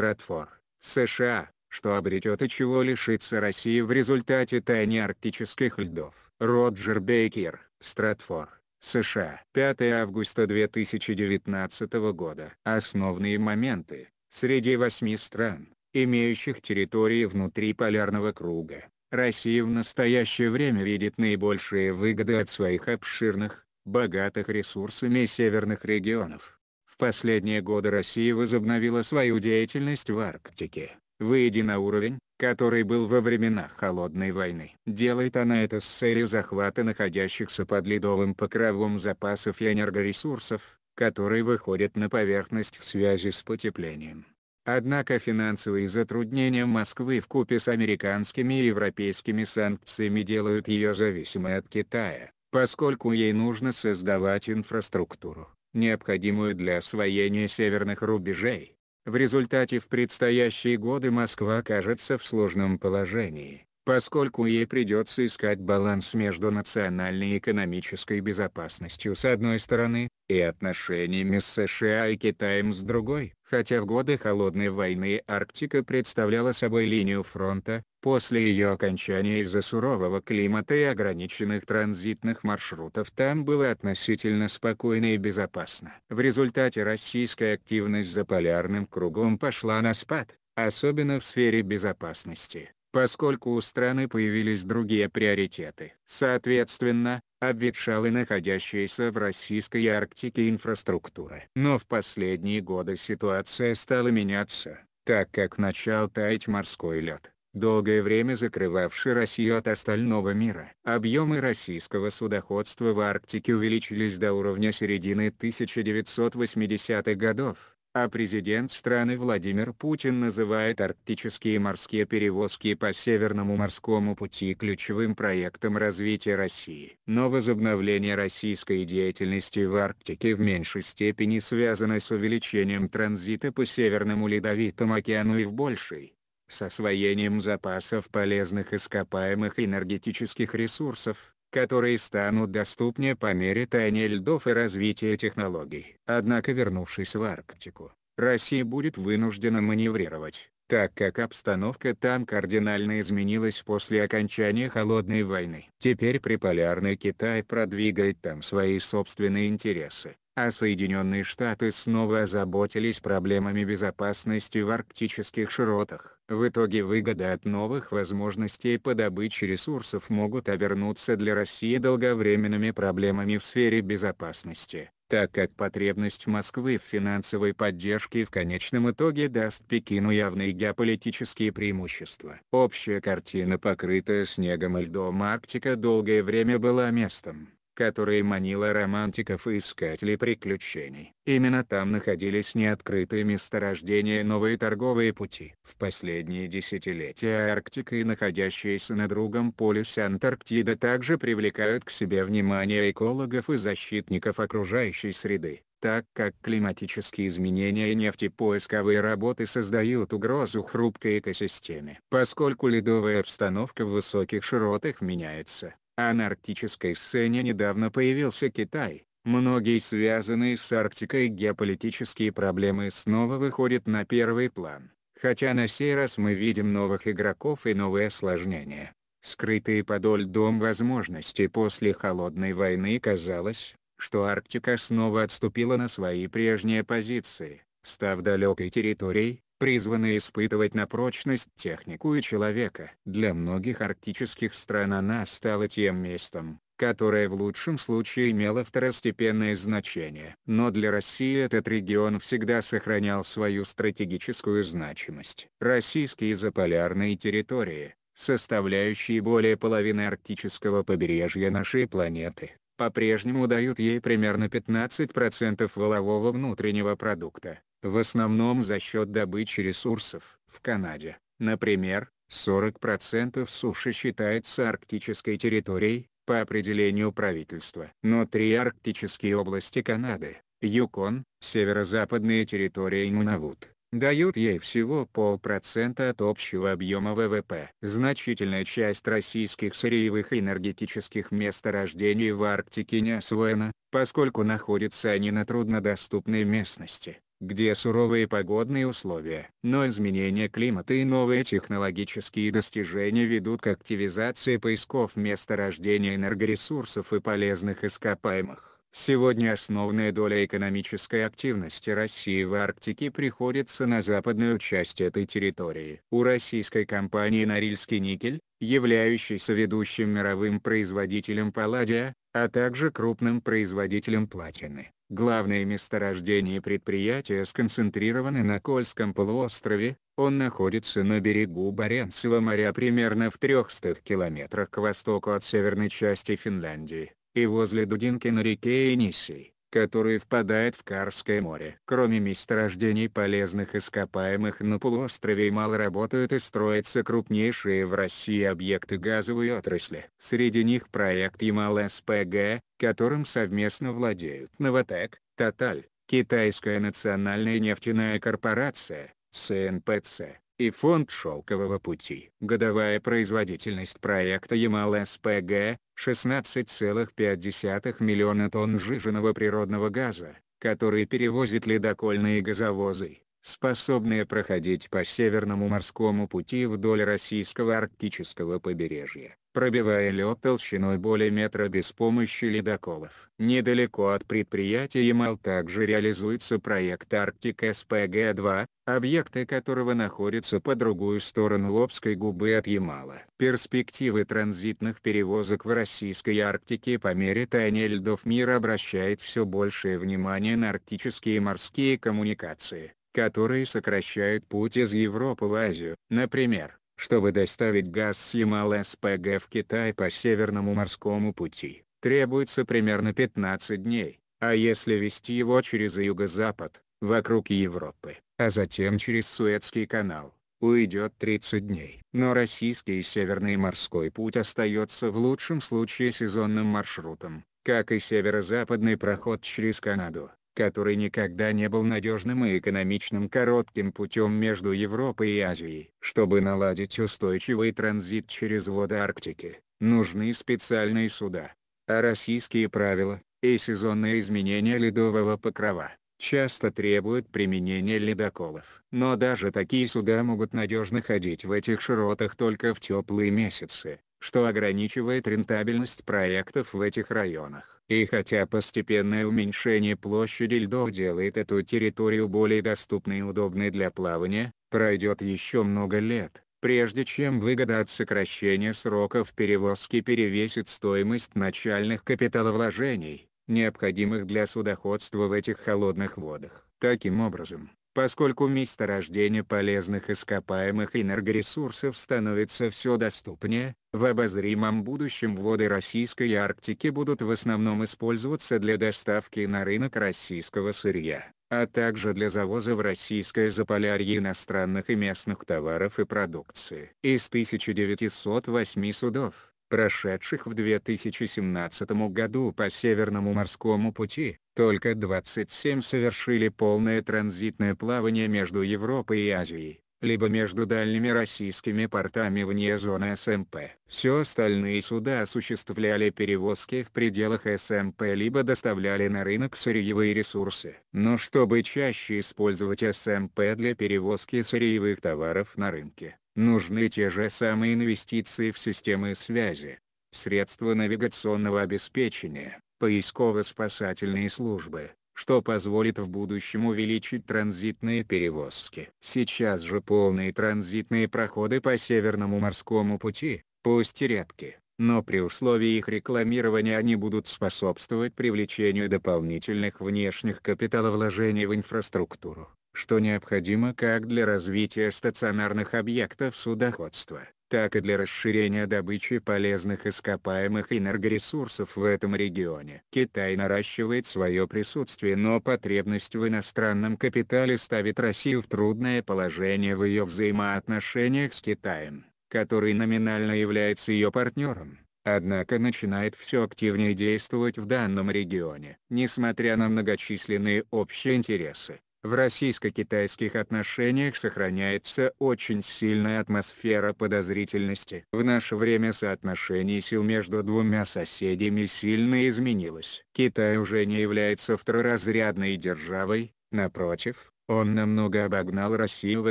Стратфор, США, что обретет и чего лишится Россия в результате таяния арктических льдов. Роджер Бейкер, Стратфор, США. 5 августа 2019 года. Основные моменты. Среди восьми стран, имеющих территории внутри полярного круга, Россия в настоящее время видит наибольшие выгоды от своих обширных, богатых ресурсами северных регионов последние годы Россия возобновила свою деятельность в Арктике, выйдя на уровень, который был во времена Холодной войны. Делает она это с целью захвата находящихся под ледовым покровом запасов и энергоресурсов, которые выходят на поверхность в связи с потеплением. Однако финансовые затруднения Москвы в купе с американскими и европейскими санкциями делают ее зависимой от Китая, поскольку ей нужно создавать инфраструктуру, необходимую для освоения северных рубежей. В результате в предстоящие годы Москва окажется в сложном положении, поскольку ей придется искать баланс между национальной экономической безопасностью с одной стороны, и отношениями с США и Китаем с другой. Хотя в годы Холодной войны Арктика представляла собой линию фронта, после ее окончания из-за сурового климата и ограниченных транзитных маршрутов там было относительно спокойно и безопасно. В результате российская активность за полярным кругом пошла на спад, особенно в сфере безопасности поскольку у страны появились другие приоритеты. Соответственно, и находящаяся в российской Арктике инфраструктура. Но в последние годы ситуация стала меняться, так как начал таять морской лед, долгое время закрывавший Россию от остального мира. Объемы российского судоходства в Арктике увеличились до уровня середины 1980-х годов, а президент страны Владимир Путин называет арктические морские перевозки по Северному морскому пути ключевым проектом развития России. Но возобновление российской деятельности в Арктике в меньшей степени связано с увеличением транзита по Северному Ледовитому океану и в большей с освоением запасов полезных ископаемых энергетических ресурсов, которые станут доступнее по мере таяния льдов и развития технологий. Однако вернувшись в Арктику, Россия будет вынуждена маневрировать, так как обстановка там кардинально изменилась после окончания Холодной войны. Теперь приполярный Китай продвигает там свои собственные интересы а Соединенные Штаты снова озаботились проблемами безопасности в арктических широтах. В итоге выгода от новых возможностей по добыче ресурсов могут обернуться для России долговременными проблемами в сфере безопасности, так как потребность Москвы в финансовой поддержке в конечном итоге даст Пекину явные геополитические преимущества. Общая картина покрытая снегом и льдом Арктика долгое время была местом которые манило романтиков и искателей приключений. Именно там находились неоткрытые месторождения новые торговые пути. В последние десятилетия Арктика и находящиеся на другом полюсе Антарктида также привлекают к себе внимание экологов и защитников окружающей среды так как климатические изменения и нефтепоисковые работы создают угрозу хрупкой экосистеме. Поскольку ледовая обстановка в высоких широтах меняется, а на арктической сцене недавно появился Китай. Многие связанные с Арктикой геополитические проблемы снова выходят на первый план. Хотя на сей раз мы видим новых игроков и новые осложнения. Скрытые подоль дом возможностей после Холодной войны казалось, что Арктика снова отступила на свои прежние позиции став далекой территорией, призваны испытывать на прочность технику и человека. Для многих арктических стран она стала тем местом, которое в лучшем случае имело второстепенное значение. Но для России этот регион всегда сохранял свою стратегическую значимость. Российские заполярные территории, составляющие более половины арктического побережья нашей планеты, по-прежнему дают ей примерно 15% волового внутреннего продукта в основном за счет добычи ресурсов. В Канаде, например, 40% суши считается арктической территорией, по определению правительства. Но три арктические области Канады, Юкон, северо-западные территории и Манавут, дают ей всего полпроцента от общего объема ВВП. Значительная часть российских сырьевых энергетических месторождений в Арктике не освоена, поскольку находятся они на труднодоступной местности где суровые погодные условия. Но изменение климата и новые технологические достижения ведут к активизации поисков месторождения энергоресурсов и полезных ископаемых. Сегодня основная доля экономической активности России в Арктике приходится на западную часть этой территории. У российской компании «Норильский никель», являющейся ведущим мировым производителем палладия, а также крупным производителем платины, Главные месторождения предприятия сконцентрированы на Кольском полуострове, он находится на берегу Баренцева моря примерно в 300 километрах к востоку от северной части Финляндии, и возле Дудинки на реке Енисей которые впадают в Карское море. Кроме месторождений полезных ископаемых на полуострове мало работают и строятся крупнейшие в России объекты газовой отрасли. Среди них проект Ямал-СПГ, которым совместно владеют Новотек, Тоталь, Китайская национальная нефтяная корпорация, СНПЦ, и фонд шелкового пути. Годовая производительность проекта Ямал-СПГ – 16,5 миллиона тонн сжиженного природного газа, который перевозит ледокольные газовозы, способные проходить по Северному морскому пути вдоль российского арктического побережья пробивая лед толщиной более метра без помощи ледоколов. Недалеко от предприятия Ямал также реализуется проект Арктик СПГ-2, объекты которого находятся по другую сторону Обской губы от Ямала. Перспективы транзитных перевозок в Российской Арктике по мере таяния льдов мира обращает все большее внимание на арктические морские коммуникации которые сокращают путь из Европы в Азию. Например, чтобы доставить газ с Ямал-СПГ в Китай по Северному морскому пути, требуется примерно 15 дней, а если вести его через юго-запад, вокруг Европы, а затем через Суэцкий канал, уйдет 30 дней. Но российский Северный морской путь остается в лучшем случае сезонным маршрутом, как и северо-западный проход через Канаду который никогда не был надежным и экономичным коротким путем между Европой и Азией. Чтобы наладить устойчивый транзит через воды Арктики, нужны специальные суда. А российские правила и сезонные изменения ледового покрова часто требуют применения ледоколов. Но даже такие суда могут надежно ходить в этих широтах только в теплые месяцы, что ограничивает рентабельность проектов в этих районах. И хотя постепенное уменьшение площади льдов делает эту территорию более доступной и удобной для плавания, пройдет еще много лет, прежде чем выгода от сокращения сроков перевозки перевесит стоимость начальных капиталовложений, необходимых для судоходства в этих холодных водах. Таким образом, поскольку месторождение полезных ископаемых энергоресурсов становится все доступнее, в обозримом будущем воды российской Арктики будут в основном использоваться для доставки на рынок российского сырья, а также для завоза в российское заполярье иностранных и местных товаров и продукции. Из 1908 судов, прошедших в 2017 году по Северному морскому пути, только 27 совершили полное транзитное плавание между Европой и Азией либо между дальними российскими портами вне зоны СМП. Все остальные суда осуществляли перевозки в пределах СМП либо доставляли на рынок сырьевые ресурсы. Но чтобы чаще использовать СМП для перевозки сырьевых товаров на рынке, нужны те же самые инвестиции в системы связи, средства навигационного обеспечения, поисково-спасательные службы, что позволит в будущем увеличить транзитные перевозки. Сейчас же полные транзитные проходы по Северному морскому пути, пусть и редки, но при условии их рекламирования они будут способствовать привлечению дополнительных внешних капиталовложений в инфраструктуру, что необходимо как для развития стационарных объектов судоходства, так и для расширения добычи полезных ископаемых энергоресурсов в этом регионе. Китай наращивает свое присутствие, но потребность в иностранном капитале ставит Россию в трудное положение в ее взаимоотношениях с Китаем, который номинально является ее партнером однако начинает все активнее действовать в данном регионе. Несмотря на многочисленные общие интересы, в российско-китайских отношениях сохраняется очень сильная атмосфера подозрительности. В наше время соотношение сил между двумя соседями сильно изменилось. Китай уже не является второразрядной державой, напротив, он намного обогнал Россию в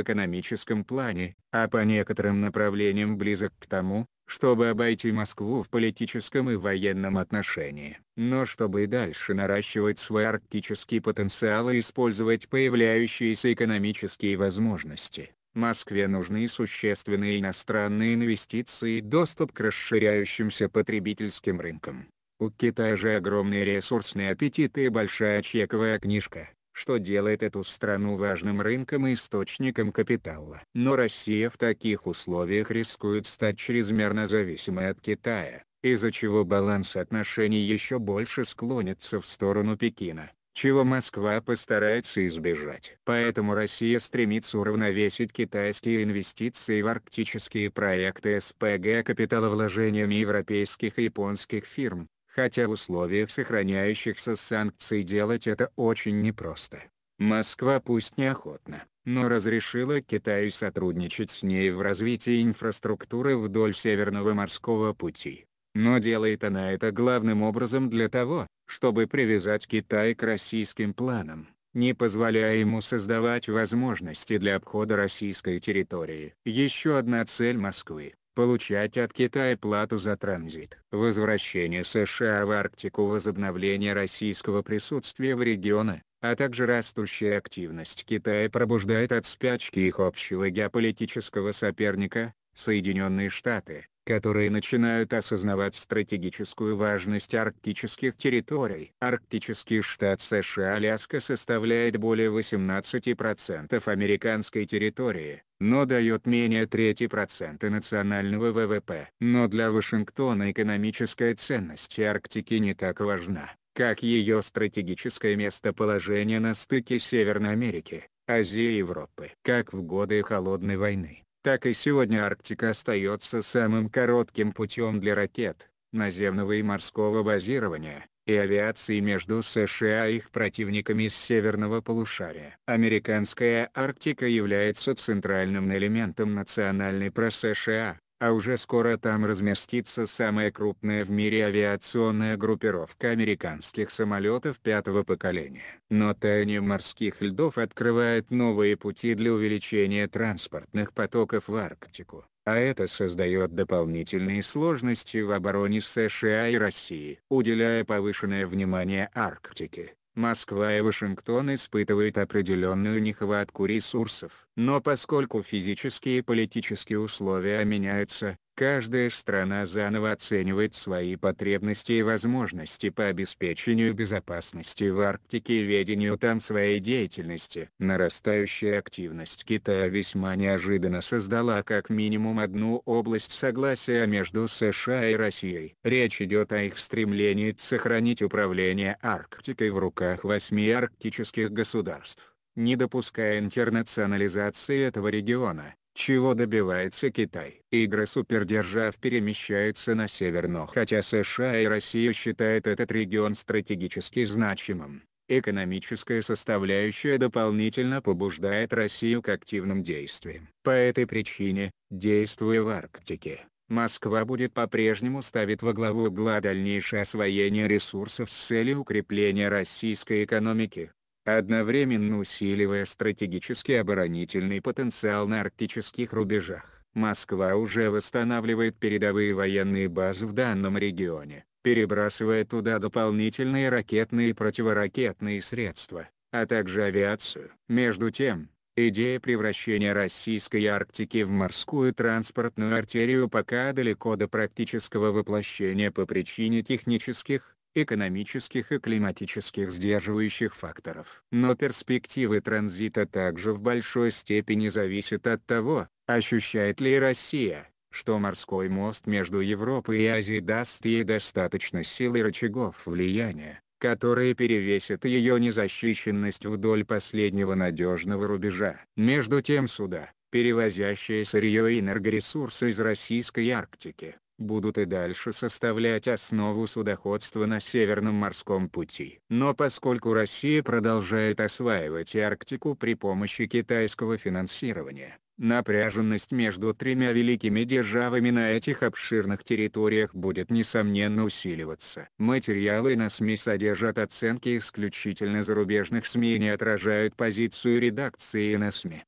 экономическом плане, а по некоторым направлениям близок к тому, чтобы обойти Москву в политическом и военном отношении, но чтобы и дальше наращивать свой арктический потенциал и использовать появляющиеся экономические возможности. Москве нужны существенные иностранные инвестиции и доступ к расширяющимся потребительским рынкам. У Китая же огромный ресурсный аппетит и большая чековая книжка, что делает эту страну важным рынком и источником капитала. Но Россия в таких условиях рискует стать чрезмерно зависимой от Китая, из-за чего баланс отношений еще больше склонится в сторону Пекина чего Москва постарается избежать. Поэтому Россия стремится уравновесить китайские инвестиции в арктические проекты СПГ капиталовложениями европейских и японских фирм, хотя в условиях сохраняющихся санкций делать это очень непросто. Москва пусть неохотно, но разрешила Китаю сотрудничать с ней в развитии инфраструктуры вдоль Северного морского пути. Но делает она это главным образом для того, чтобы привязать Китай к российским планам, не позволяя ему создавать возможности для обхода российской территории. Еще одна цель Москвы получать от Китая плату за транзит. Возвращение США в Арктику возобновление российского присутствия в регионе, а также растущая активность Китая пробуждает от спячки их общего геополитического соперника, Соединенные Штаты которые начинают осознавать стратегическую важность арктических территорий. Арктический штат США Аляска составляет более 18% американской территории, но дает менее трети процента национального ВВП. Но для Вашингтона экономическая ценность Арктики не так важна, как ее стратегическое местоположение на стыке Северной Америки, Азии и Европы. Как в годы Холодной войны, так и сегодня Арктика остается самым коротким путем для ракет, наземного и морского базирования, и авиации между США и их противниками с северного полушария. Американская Арктика является центральным элементом национальной про США, а уже скоро там разместится самая крупная в мире авиационная группировка американских самолетов пятого поколения. Но таяние морских льдов открывает новые пути для увеличения транспортных потоков в Арктику, а это создает дополнительные сложности в обороне США и России. Уделяя повышенное внимание Арктике, Москва и Вашингтон испытывают определенную нехватку ресурсов. Но поскольку физические и политические условия меняются, Каждая страна заново оценивает свои потребности и возможности по обеспечению безопасности в Арктике и ведению там своей деятельности. Нарастающая активность Китая весьма неожиданно создала как минимум одну область согласия между США и Россией. Речь идет о их стремлении сохранить управление Арктикой в руках восьми арктических государств не допуская интернационализации этого региона чего добивается Китай. Игры супердержав перемещаются на север но хотя США и Россия считают этот регион стратегически значимым, экономическая составляющая дополнительно побуждает Россию к активным действиям. По этой причине, действуя в Арктике, Москва будет по-прежнему ставить во главу угла дальнейшее освоение ресурсов с целью укрепления российской экономики, одновременно усиливая стратегический оборонительный потенциал на арктических рубежах. Москва уже восстанавливает передовые военные базы в данном регионе, перебрасывая туда дополнительные ракетные и противоракетные средства, а также авиацию. Между тем, идея превращения российской Арктики в морскую транспортную артерию пока далеко до практического воплощения по причине технических, экономических и климатических сдерживающих факторов. Но перспективы транзита также в большой степени зависят от того, ощущает ли Россия, что морской мост между Европой и Азией даст ей достаточно силы рычагов влияния, которые перевесят ее незащищенность вдоль последнего надежного рубежа. Между тем суда, перевозящие сырье и энергоресурсы из российской Арктики, будут и дальше составлять основу судоходства на Северном морском пути. Но поскольку Россия продолжает осваивать Арктику при помощи китайского финансирования, напряженность между тремя великими державами на этих обширных территориях будет несомненно усиливаться. Материалы на СМИ содержат оценки исключительно зарубежных СМИ и не отражают позицию редакции на СМИ.